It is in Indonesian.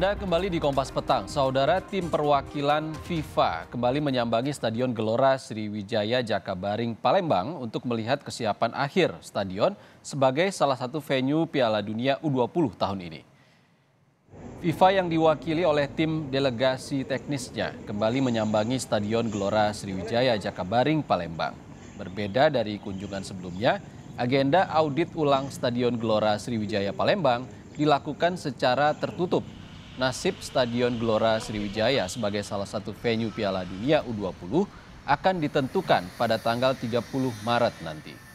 Anda kembali di Kompas Petang. Saudara tim perwakilan FIFA kembali menyambangi Stadion Gelora Sriwijaya Jakabaring Palembang untuk melihat kesiapan akhir stadion sebagai salah satu venue Piala Dunia U20 tahun ini. FIFA yang diwakili oleh tim delegasi teknisnya kembali menyambangi Stadion Gelora Sriwijaya Jakabaring Palembang. Berbeda dari kunjungan sebelumnya, agenda audit ulang Stadion Gelora Sriwijaya Palembang dilakukan secara tertutup Nasib Stadion Gelora Sriwijaya sebagai salah satu venue Piala Dunia U20 akan ditentukan pada tanggal 30 Maret nanti.